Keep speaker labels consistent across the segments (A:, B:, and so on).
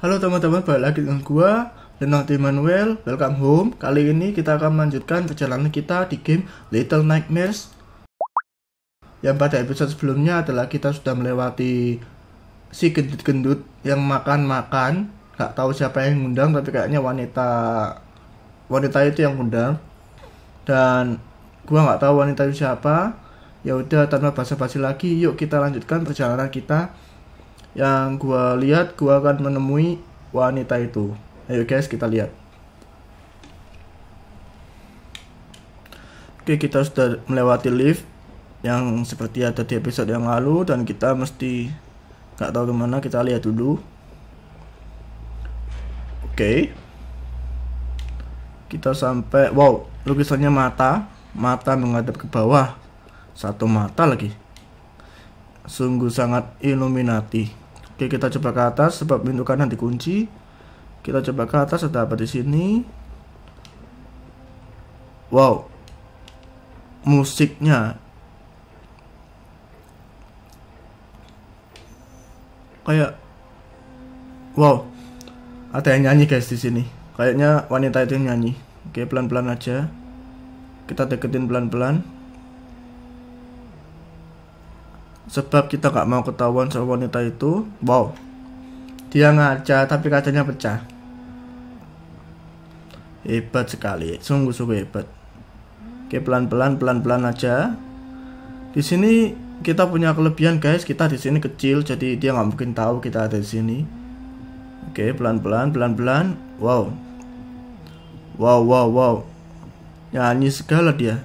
A: Halo teman-teman, balik lagi dengan gue, Leonardo Manuel. welcome home Kali ini kita akan melanjutkan perjalanan kita di game Little Nightmares Yang pada episode sebelumnya adalah kita sudah melewati Si gendut-gendut yang makan-makan Gak tahu siapa yang ngundang, tapi kayaknya wanita Wanita itu yang ngundang Dan gue gak tahu wanita itu siapa Ya udah tanpa basa-basi lagi, yuk kita lanjutkan perjalanan kita yang gua lihat gua akan menemui wanita itu ayo guys kita lihat oke kita sudah melewati lift yang seperti ada di episode yang lalu dan kita mesti nggak tahu kemana kita lihat dulu oke kita sampai wow lukisannya mata mata menghadap ke bawah satu mata lagi sungguh sangat illuminati Oke, kita coba ke atas sebab pintu kanan dikunci. Kita coba ke atas ada apa di sini? Wow. Musiknya kayak wow. Ada yang nyanyi guys di sini. Kayaknya wanita itu yang nyanyi. Oke, pelan-pelan aja. Kita deketin pelan-pelan. Sebab kita gak mau ketahuan soal wanita itu. Wow. Dia ngaca tapi kacanya pecah. Hebat sekali. Sungguh-sungguh hebat. Oke, pelan-pelan pelan-pelan aja. Di sini kita punya kelebihan guys. Kita di sini kecil jadi dia nggak mungkin tahu kita ada di sini. Oke, pelan-pelan pelan-pelan. Wow. Wow, wow, wow. Nyanyi segala dia.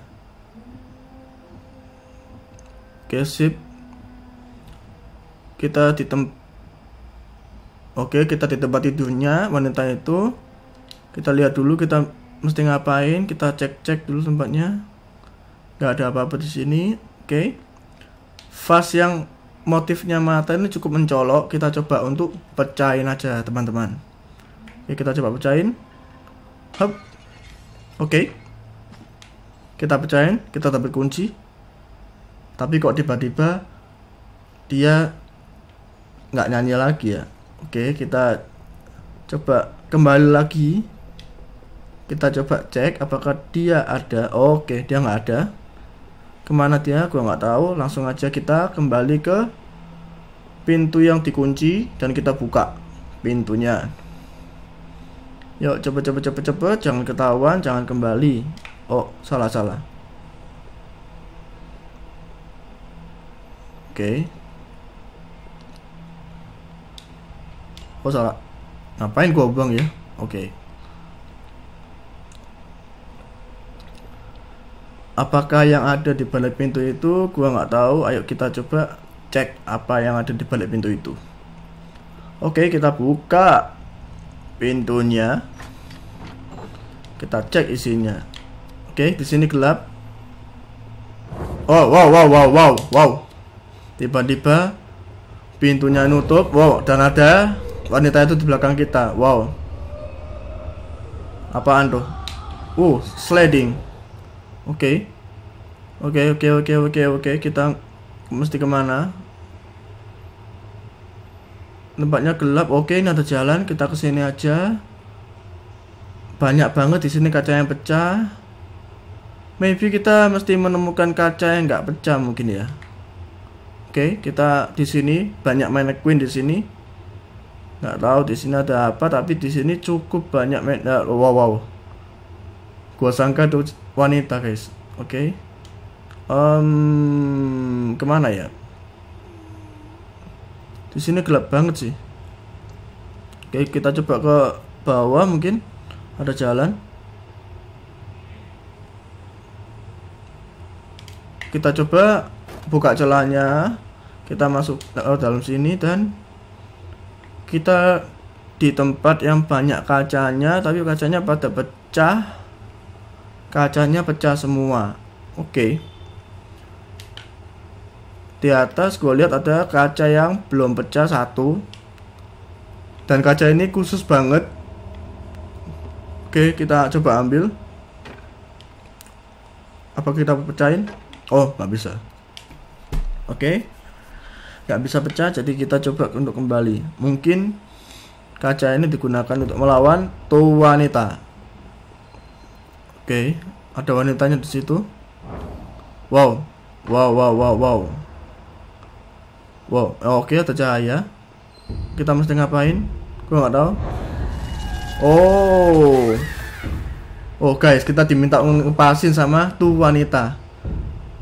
A: Oke, sip kita di tempat Oke, kita di tempat tidurnya wanita itu. Kita lihat dulu kita mesti ngapain. Kita cek-cek dulu tempatnya. Gak ada apa-apa di sini. Oke. Vas yang motifnya mata ini cukup mencolok. Kita coba untuk pecahin aja, teman-teman. Oke, kita coba pecahin. Hop. Oke. Kita pecahin, kita dapat kunci. Tapi kok tiba-tiba dia nggak nyanyi lagi ya oke kita coba kembali lagi kita coba cek apakah dia ada oke dia nggak ada kemana dia gua nggak tahu langsung aja kita kembali ke pintu yang dikunci dan kita buka pintunya yuk cepet cepet cepet cepet jangan ketahuan jangan kembali oh salah salah oke kok oh, salah ngapain gua buang ya oke okay. apakah yang ada di balik pintu itu gua nggak tahu ayo kita coba cek apa yang ada di balik pintu itu oke okay, kita buka pintunya kita cek isinya oke okay, di sini gelap oh wow wow wow wow wow tiba-tiba pintunya nutup wow dan ada wanita itu di belakang kita wow apaan tuh uh sliding oke okay. oke okay, oke okay, oke okay, oke okay, oke okay. kita mesti kemana tempatnya gelap oke okay, ini ada jalan kita kesini aja banyak banget di sini kaca yang pecah maybe kita mesti menemukan kaca yang nggak pecah mungkin ya oke okay, kita di sini banyak queen di sini nggak tahu di sini ada apa tapi di sini cukup banyak men uh, wow wow gua sangka tuh wanita guys oke okay. um, kemana ya di sini gelap banget sih oke okay, kita coba ke bawah mungkin ada jalan kita coba buka celahnya kita masuk oh, dalam sini dan kita di tempat yang banyak kacanya tapi kacanya pada pecah kacanya pecah semua oke okay. di atas gue lihat ada kaca yang belum pecah satu dan kaca ini khusus banget oke okay, kita coba ambil apa kita pecahin oh nggak bisa oke okay nggak bisa pecah jadi kita coba untuk kembali mungkin kaca ini digunakan untuk melawan tuh wanita oke okay. ada wanitanya di situ wow wow wow wow wow wow oh, oke okay, ada cahaya kita mesti ngapain gua nggak tahu oh oh guys kita diminta ngepasin sama tuh wanita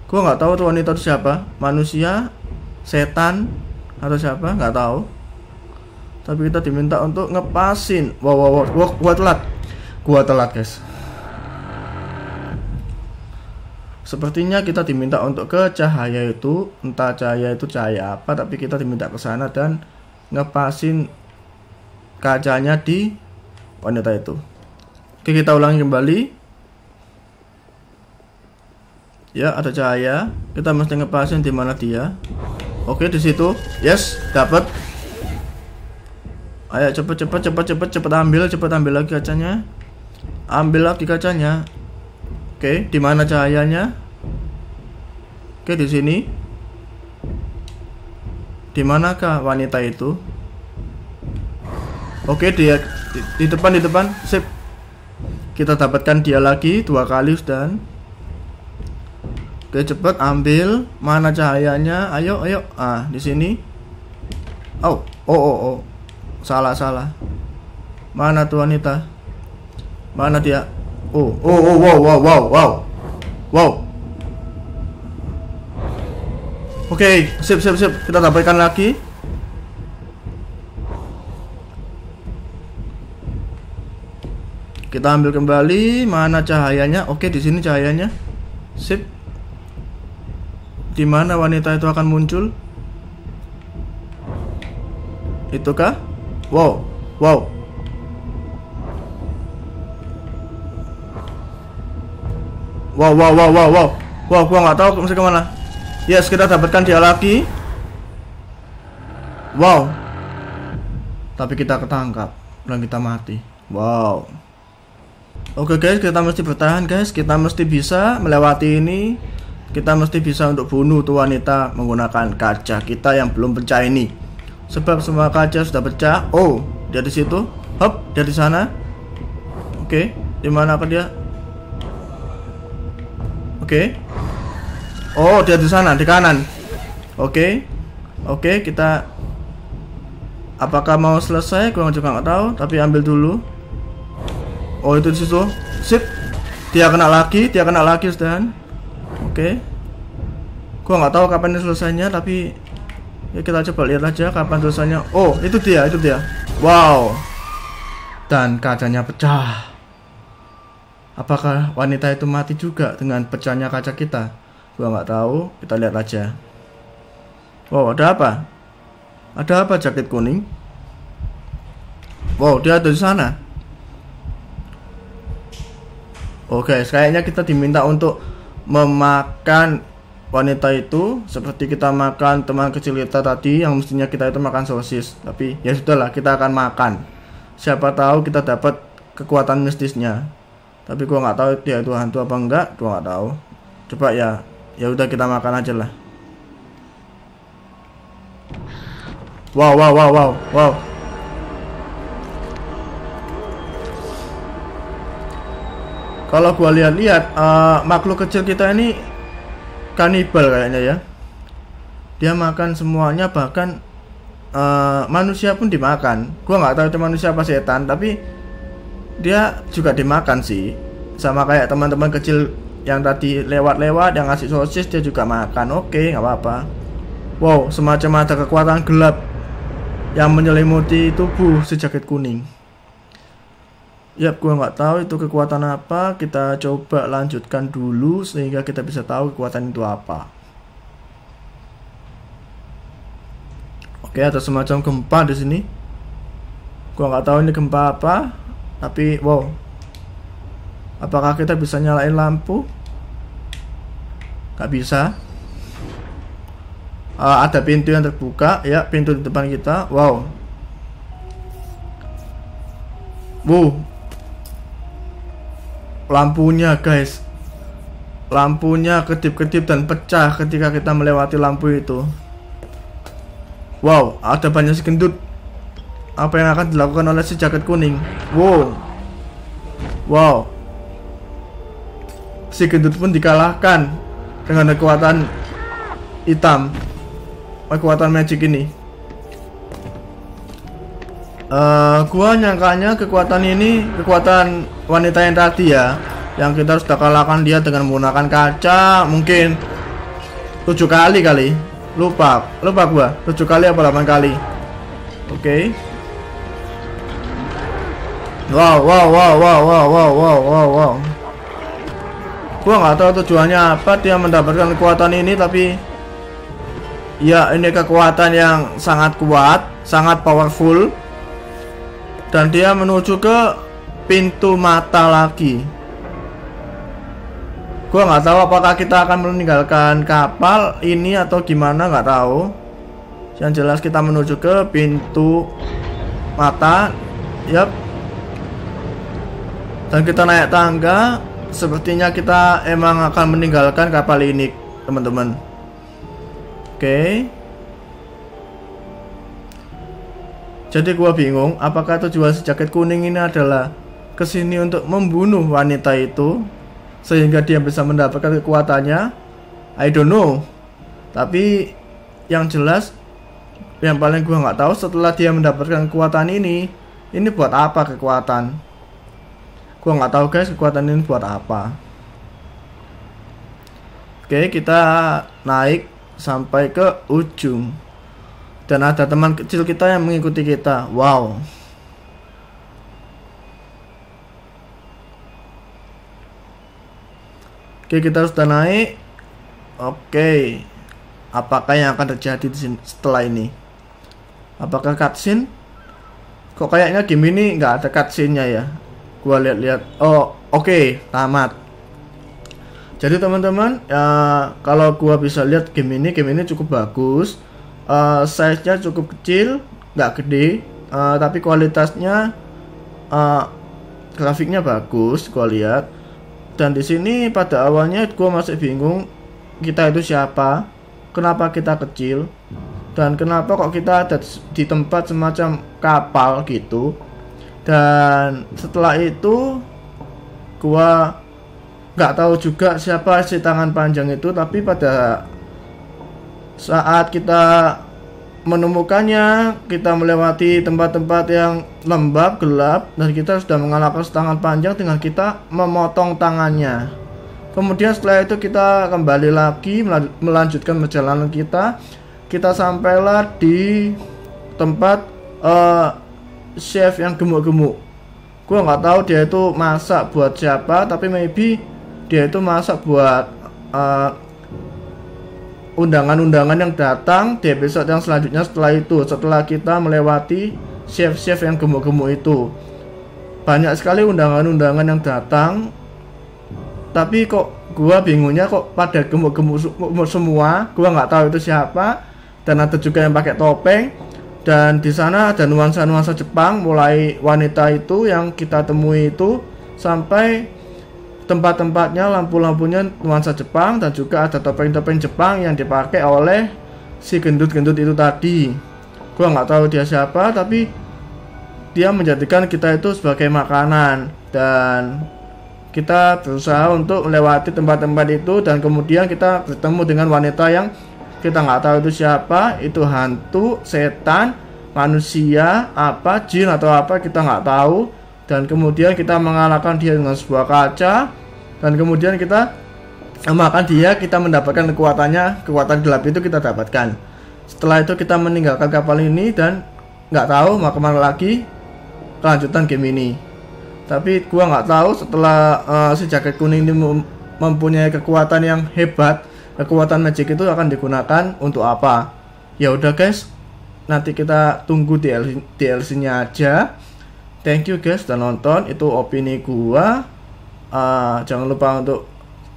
A: gua nggak tahu tuh wanita itu siapa manusia setan atau siapa nggak tahu tapi kita diminta untuk ngepasin wow wow wow, wow gua telat gua telat guys Sepertinya kita diminta untuk ke cahaya itu, entah cahaya itu cahaya apa, tapi kita diminta ke sana dan ngepasin kacanya di wanita itu. Oke, kita ulangi kembali. Ya, ada cahaya. Kita mesti ngepasin di mana dia. Oke di situ. Yes, dapat. Ayo cepet cepet cepet cepet cepet ambil cepet ambil lagi kacanya. Ambil lagi kacanya. Oke, di mana cahayanya? Oke, di sini. Di manakah wanita itu? Oke, dia di, di depan di depan. Sip. Kita dapatkan dia lagi dua kali dan Oke cepet ambil mana cahayanya ayo ayo ah di sini oh oh oh, oh. salah salah mana tuh wanita mana dia oh oh oh wow wow wow wow wow oke okay, sip sip sip kita tambahkan lagi kita ambil kembali mana cahayanya oke okay, di sini cahayanya sip di mana wanita itu akan muncul? Itukah? Wow, wow. Wow, wow, wow, wow, wow. Wow, gua nggak tahu mesti kemana. Yes, ya, kita dapatkan dia lagi. Wow. Tapi kita ketangkap dan kita mati. Wow. Oke okay, guys, kita mesti bertahan guys. Kita mesti bisa melewati ini. Kita mesti bisa untuk bunuh tuh wanita menggunakan kaca kita yang belum pecah ini. Sebab semua kaca sudah pecah. Oh, dia di situ. Hop, di sana. Oke, okay. di mana apa dia? Oke. Okay. Oh, dia di sana, di kanan. Oke. Okay. Oke, okay, kita apakah mau selesai? Gua juga nggak tahu, tapi ambil dulu. Oh, itu di situ. Sip. Dia kena lagi, dia kena lagi, Stan. Oke. Gua nggak tahu kapan ini selesainya tapi ya kita coba lihat aja kapan selesainya. Oh, itu dia, itu dia. Wow. Dan kacanya pecah. Apakah wanita itu mati juga dengan pecahnya kaca kita? Gua nggak tahu, kita lihat aja. Wow, ada apa? Ada apa jaket kuning? Wow, dia ada di sana. Oke, okay, kayaknya kita diminta untuk memakan wanita itu seperti kita makan teman kecil kita tadi yang mestinya kita itu makan sosis tapi ya sudahlah kita akan makan siapa tahu kita dapat kekuatan mistisnya tapi gua nggak tahu dia ya, itu hantu apa enggak gua nggak tahu coba ya ya udah kita makan aja lah wow wow wow wow wow Kalau gua lihat-lihat uh, eh, makhluk kecil kita ini kanibal kayaknya ya. Dia makan semuanya bahkan uh, manusia pun dimakan. Gua nggak tahu itu manusia apa setan, tapi dia juga dimakan sih. Sama kayak teman-teman kecil yang tadi lewat-lewat yang ngasih sosis dia juga makan. Oke, nggak apa-apa. Wow, semacam ada kekuatan gelap yang menyelimuti tubuh sejaket kuning yep, ya, gua nggak tahu itu kekuatan apa. Kita coba lanjutkan dulu sehingga kita bisa tahu kekuatan itu apa. Oke, ada semacam gempa di sini. Gua nggak tahu ini gempa apa, tapi wow. Apakah kita bisa nyalain lampu? Gak bisa. Uh, ada pintu yang terbuka, ya pintu di depan kita. Wow. Wow, Lampunya guys Lampunya kedip-kedip dan pecah ketika kita melewati lampu itu Wow, ada banyak si Apa yang akan dilakukan oleh si jaket kuning Wow Wow Si gendut pun dikalahkan Dengan kekuatan hitam Kekuatan magic ini uh, gua nyangkanya kekuatan ini kekuatan wanita yang tadi ya yang kita harus kalahkan dia dengan menggunakan kaca mungkin tujuh kali kali lupa lupa gua tujuh kali apa delapan kali oke okay. wow wow wow wow wow wow wow wow wow gua nggak tahu tujuannya apa dia mendapatkan kekuatan ini tapi ya ini kekuatan yang sangat kuat sangat powerful dan dia menuju ke pintu mata lagi Gua nggak tahu apakah kita akan meninggalkan kapal ini atau gimana nggak tahu yang jelas kita menuju ke pintu mata yap dan kita naik tangga sepertinya kita emang akan meninggalkan kapal ini teman-teman oke okay. Jadi gua bingung apakah tujuan si jaket kuning ini adalah kesini untuk membunuh wanita itu sehingga dia bisa mendapatkan kekuatannya. I don't know. Tapi yang jelas yang paling gua nggak tahu setelah dia mendapatkan kekuatan ini ini buat apa kekuatan? Gua nggak tahu guys kekuatan ini buat apa. Oke, kita naik sampai ke ujung dan ada teman kecil kita yang mengikuti kita. Wow. Oke, kita sudah naik. Oke. Apakah yang akan terjadi di sini, setelah ini? Apakah cutscene? Kok kayaknya game ini nggak ada cutscene-nya ya? Gua lihat-lihat. Oh, oke, okay, tamat. Jadi teman-teman, ya, kalau gua bisa lihat game ini, game ini cukup bagus uh, size-nya cukup kecil nggak gede uh, tapi kualitasnya uh, grafiknya bagus gua lihat dan di sini pada awalnya gua masih bingung kita itu siapa kenapa kita kecil dan kenapa kok kita ada di tempat semacam kapal gitu dan setelah itu gua nggak tahu juga siapa si tangan panjang itu tapi pada saat kita menemukannya, kita melewati tempat-tempat yang lembab, gelap, dan kita sudah mengalahkan tangan panjang dengan kita memotong tangannya. Kemudian setelah itu kita kembali lagi melanjutkan perjalanan kita. Kita sampailah di tempat uh, chef yang gemuk-gemuk. Gue nggak tahu dia itu masak buat siapa, tapi maybe dia itu masak buat uh, undangan-undangan yang datang di episode yang selanjutnya setelah itu setelah kita melewati chef-chef yang gemuk-gemuk itu banyak sekali undangan-undangan yang datang tapi kok gua bingungnya kok pada gemuk-gemuk semua gua nggak tahu itu siapa dan ada juga yang pakai topeng dan di sana ada nuansa-nuansa Jepang mulai wanita itu yang kita temui itu sampai tempat-tempatnya lampu-lampunya nuansa Jepang dan juga ada topeng-topeng Jepang yang dipakai oleh si gendut-gendut itu tadi gua nggak tahu dia siapa tapi dia menjadikan kita itu sebagai makanan dan kita berusaha untuk melewati tempat-tempat itu dan kemudian kita bertemu dengan wanita yang kita nggak tahu itu siapa itu hantu setan manusia apa jin atau apa kita nggak tahu dan kemudian kita mengalahkan dia dengan sebuah kaca dan kemudian kita makan dia kita mendapatkan kekuatannya kekuatan gelap itu kita dapatkan setelah itu kita meninggalkan kapal ini dan nggak tahu mau kemana lagi kelanjutan game ini tapi gua nggak tahu setelah uh, si jaket kuning ini mempunyai kekuatan yang hebat kekuatan magic itu akan digunakan untuk apa ya udah guys nanti kita tunggu DLC DLC-nya aja thank you guys udah nonton itu opini gua uh, jangan lupa untuk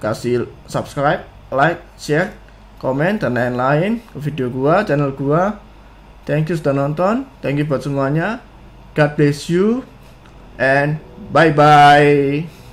A: kasih subscribe like share komen dan lain-lain ke video gua channel gua thank you sudah nonton thank you buat semuanya God bless you and bye bye